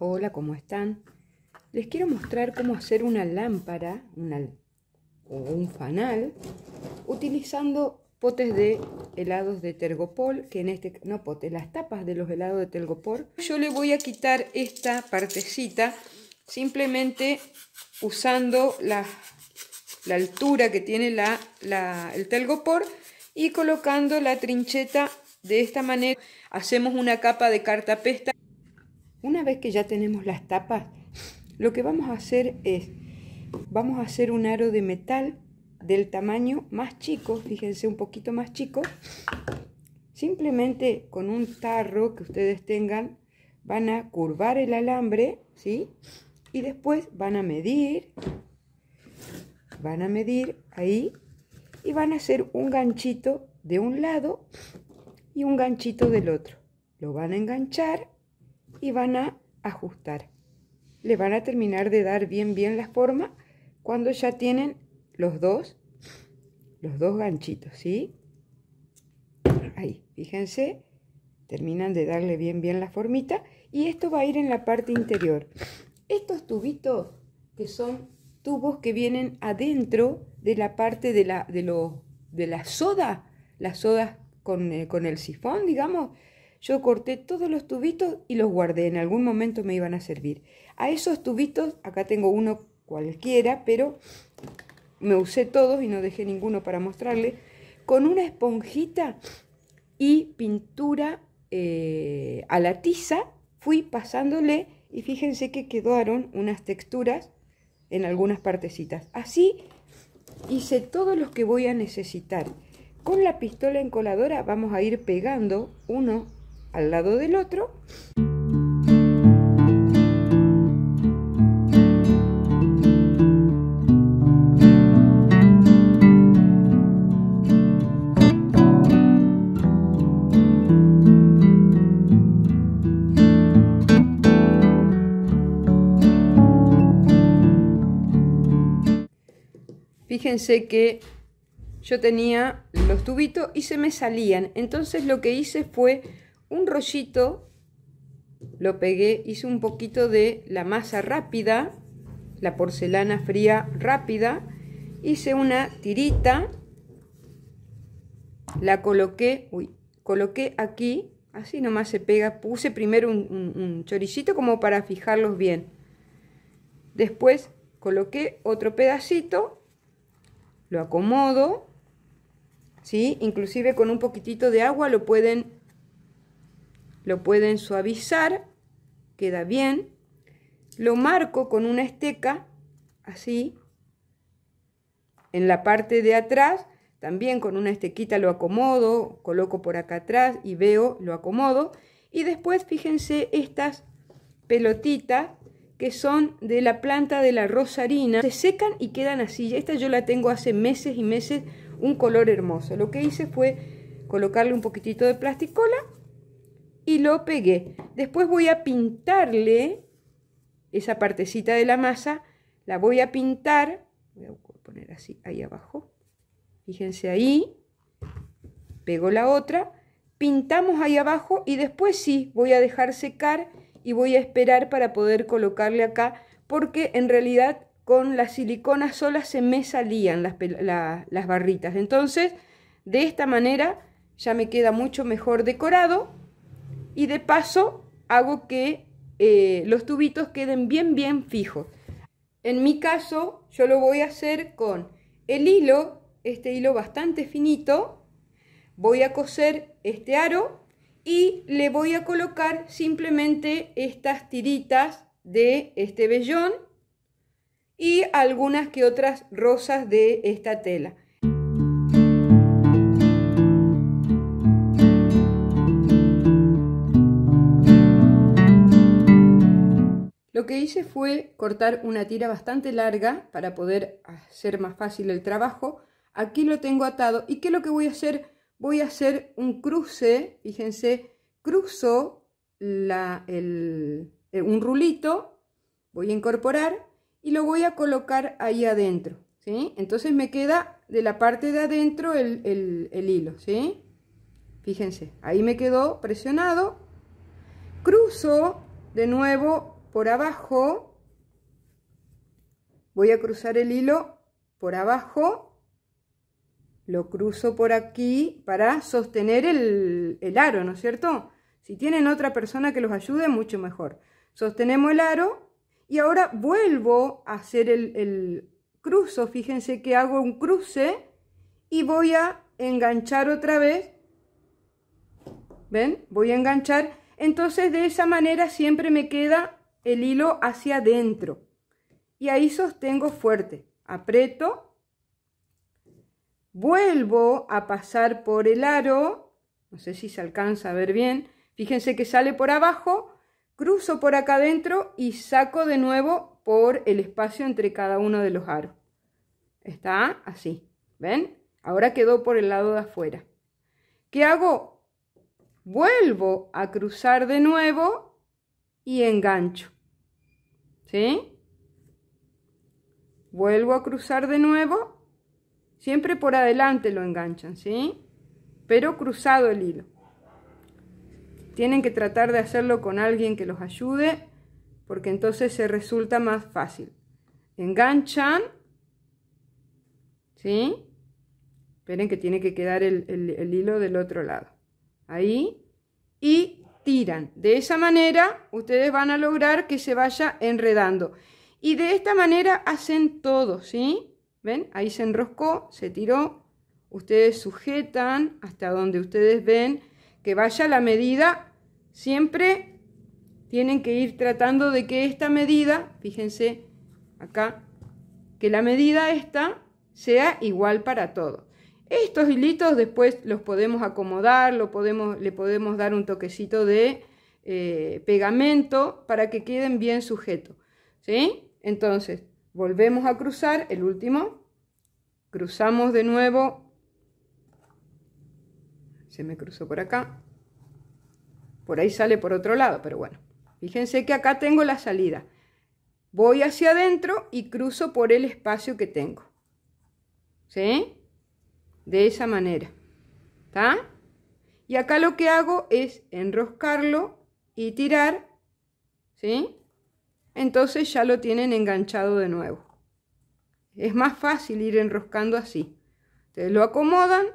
Hola, ¿cómo están? Les quiero mostrar cómo hacer una lámpara o un fanal utilizando potes de helados de tergopol, que en este, no potes, las tapas de los helados de tergopol. Yo le voy a quitar esta partecita simplemente usando la, altura que tiene la, el telgopor y colocando la trincheta de esta manera. Hacemos una capa de cartapesta. Una vez que ya tenemos las tapas, lo que vamos a hacer es, vamos a hacer un aro de metal del tamaño más chico, fíjense un poquito más chico, simplemente con un tarro que ustedes tengan, van a curvar el alambre, ¿sí? Y después van a medir, van a medir ahí y van a hacer un ganchito de un lado y un ganchito del otro. Lo van a enganchar y van a ajustar. Le van a terminar de dar bien bien la forma cuando ya tienen los dos, los dos ganchitos, ¿sí? Ahí, fíjense, terminan de darle bien bien la formita y esto va a ir en la parte interior. Estos tubitos que son tubos que vienen adentro de la parte de la, de de la soda, las sodas con eh, el sifón, digamos, yo corté todos los tubitos y los guardé, en algún momento me iban a servir. A esos tubitos, acá tengo uno cualquiera, pero me usé todos y no dejé ninguno para mostrarle, con una esponjita y pintura eh, a la tiza, fui pasándole y fíjense que quedaron unas texturas en algunas partecitas. Así hice todos los que voy a necesitar. Con la pistola encoladora vamos a ir pegando uno al lado del otro. Fíjense que yo tenía los tubitos y se me salían. Entonces lo que hice fue un rollito, lo pegué, hice un poquito de la masa rápida, la porcelana fría rápida, hice una tirita, la coloqué, uy, coloqué aquí, así nomás se pega, puse primero un, un, como para fijarlos bien. Después coloqué otro pedacito, lo acomodo, ¿sí? Inclusive con un poquitito de agua lo pueden lo pueden suavizar, queda bien. Lo marco con una esteca, así. En la parte de atrás, también con una estequita lo acomodo, coloco por acá atrás y veo, lo acomodo. Y después, fíjense, estas pelotitas que son de la planta de la rosarina, se secan y quedan así. Esta yo la tengo hace meses y meses, un color hermoso. Lo que hice fue colocarle un poquitito de plasticola y lo pegué. Después voy a pintarle esa partecita de la masa, la voy a pintar, voy a poner así ahí abajo, fíjense ahí, pego la otra, pintamos ahí abajo y después sí, voy a dejar secar y voy a esperar para poder colocarle acá, porque en realidad con las siliconas solas se me salían las, las barritas, entonces de esta manera ya me queda mucho mejor decorado y de paso hago que eh, los tubitos queden bien bien fijos. En mi caso yo lo voy a hacer con el hilo, este hilo bastante finito, voy a coser este aro y le voy a colocar simplemente estas tiritas de este vellón y algunas que otras rosas de esta tela. que hice fue cortar una tira bastante larga para poder hacer más fácil el trabajo. Aquí lo tengo atado. ¿Y que lo que voy a hacer? Voy a hacer un cruce, fíjense, cruzo la, el, eh, un rulito, voy a incorporar y lo voy a colocar ahí adentro, ¿sí? Entonces me queda de la parte de adentro el, el, hilo, ¿sí? Fíjense, ahí me quedó presionado, cruzo de nuevo por abajo, voy a cruzar el hilo por abajo, lo cruzo por aquí para sostener el, aro, ¿no es cierto? Si tienen otra persona que los ayude, mucho mejor. Sostenemos el aro y ahora vuelvo a hacer el, el cruzo. Fíjense que hago un cruce y voy a enganchar otra vez. ¿Ven? Voy a enganchar. Entonces de esa manera siempre me queda el hilo hacia adentro. Y ahí sostengo fuerte. Aprieto. Vuelvo a pasar por el aro. No sé si se alcanza a ver bien. Fíjense que sale por abajo. Cruzo por acá adentro y saco de nuevo por el espacio entre cada uno de los aros. Está así. ¿Ven? Ahora quedó por el lado de afuera. ¿Qué hago? Vuelvo a cruzar de nuevo y engancho. ¿sí? Vuelvo a cruzar de nuevo, siempre por adelante lo enganchan, ¿sí? Pero cruzado el hilo. Tienen que tratar de hacerlo con alguien que los ayude, porque entonces se resulta más fácil. Enganchan, ¿sí? Esperen que tiene que quedar el, el hilo del otro lado. Ahí. Y tiran. De esa manera ustedes van a lograr que se vaya enredando. Y de esta manera hacen todo, ¿sí? ¿Ven? Ahí se enroscó, se tiró. Ustedes sujetan hasta donde ustedes ven que vaya la medida. Siempre tienen que ir tratando de que esta medida, fíjense acá, que la medida esta sea igual para todos. Estos hilitos después los podemos acomodar, lo podemos, le podemos dar un toquecito de eh, pegamento para que queden bien sujetos. ¿sí? Entonces, volvemos a cruzar el último, cruzamos de nuevo, se me cruzó por acá, por ahí sale por otro lado, pero bueno, fíjense que acá tengo la salida. Voy hacia adentro y cruzo por el espacio que tengo. ¿Sí? de esa manera. ¿Está? Y acá lo que hago es enroscarlo y tirar, ¿sí? Entonces ya lo tienen enganchado de nuevo. Es más fácil ir enroscando así. Ustedes lo acomodan,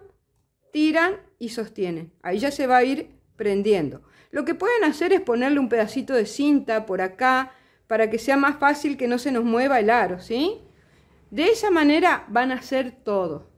tiran y sostienen. Ahí ya se va a ir prendiendo. Lo que pueden hacer es ponerle un pedacito de cinta por acá para que sea más fácil que no se nos mueva el aro, ¿sí? De esa manera van a hacer todo.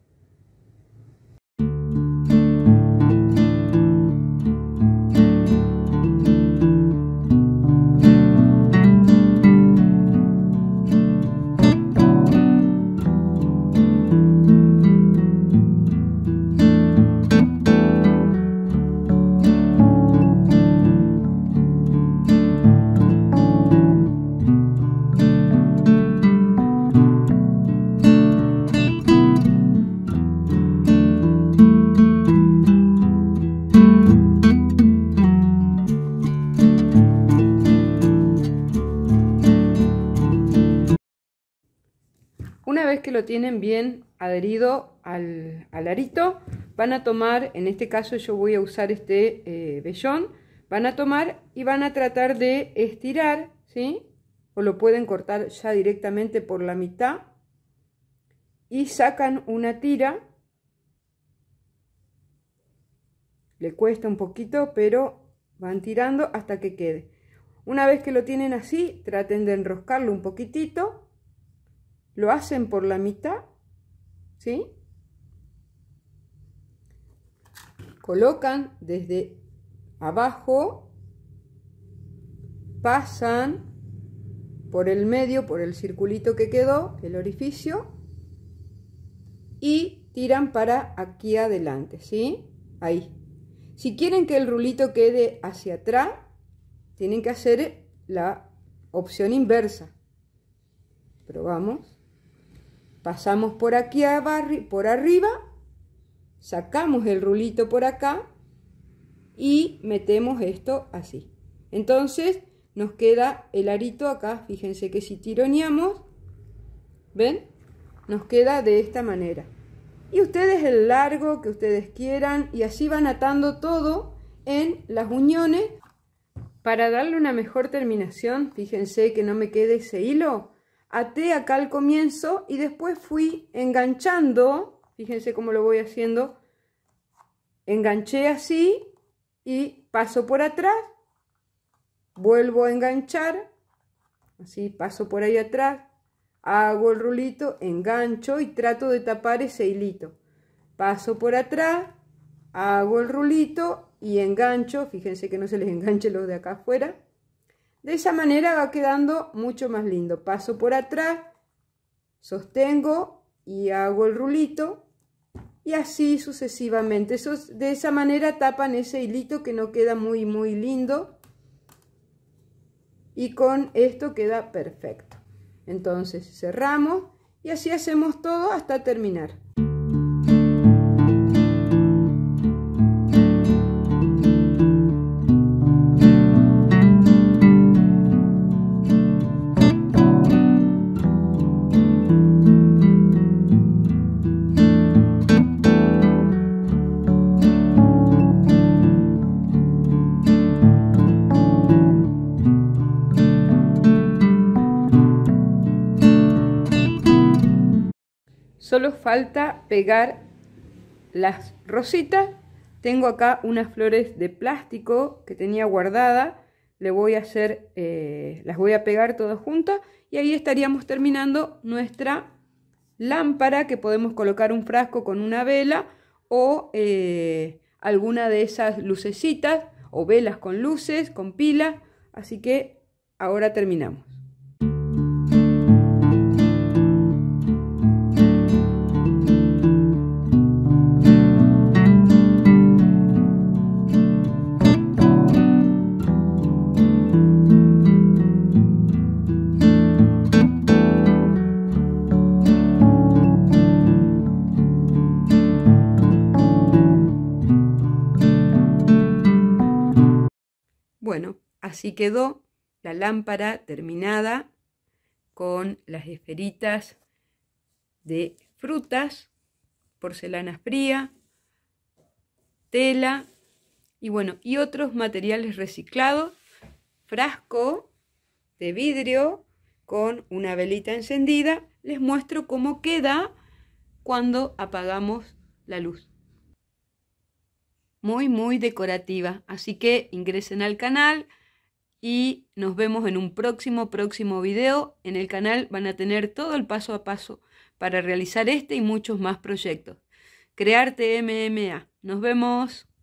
que lo tienen bien adherido al, arito, van a tomar, en este caso yo voy a usar este eh, vellón, van a tomar y van a tratar de estirar, ¿sí? O lo pueden cortar ya directamente por la mitad y sacan una tira. Le cuesta un poquito, pero van tirando hasta que quede. Una vez que lo tienen así, traten de enroscarlo un poquitito lo hacen por la mitad, ¿sí? Colocan desde abajo, pasan por el medio, por el circulito que quedó, el orificio, y tiran para aquí adelante, ¿sí? Ahí. Si quieren que el rulito quede hacia atrás, tienen que hacer la opción inversa. Probamos pasamos por aquí a por arriba, sacamos el rulito por acá y metemos esto así. Entonces nos queda el arito acá, fíjense que si tironeamos, ¿ven? Nos queda de esta manera. Y ustedes el largo que ustedes quieran y así van atando todo en las uniones. Para darle una mejor terminación, fíjense que no me quede ese hilo, até acá al comienzo y después fui enganchando, fíjense cómo lo voy haciendo, enganché así y paso por atrás, vuelvo a enganchar, así paso por ahí atrás, hago el rulito, engancho y trato de tapar ese hilito. Paso por atrás, hago el rulito y engancho, fíjense que no se les enganche los de acá afuera, de esa manera va quedando mucho más lindo. Paso por atrás, sostengo y hago el rulito y así sucesivamente. de esa manera tapan ese hilito que no queda muy muy lindo y con esto queda perfecto. Entonces cerramos y así hacemos todo hasta terminar. Solo falta pegar las rositas. Tengo acá unas flores de plástico que tenía guardada. Eh, las voy a pegar todas juntas. Y ahí estaríamos terminando nuestra lámpara que podemos colocar un frasco con una vela o eh, alguna de esas lucecitas o velas con luces, con pila Así que ahora terminamos. bueno, así quedó la lámpara terminada con las esferitas de frutas, porcelana fría, tela y bueno, y otros materiales reciclados, frasco de vidrio con una velita encendida, les muestro cómo queda cuando apagamos la luz muy, muy decorativa. Así que ingresen al canal y nos vemos en un próximo, próximo video. En el canal van a tener todo el paso a paso para realizar este y muchos más proyectos. Crearte MMA. Nos vemos.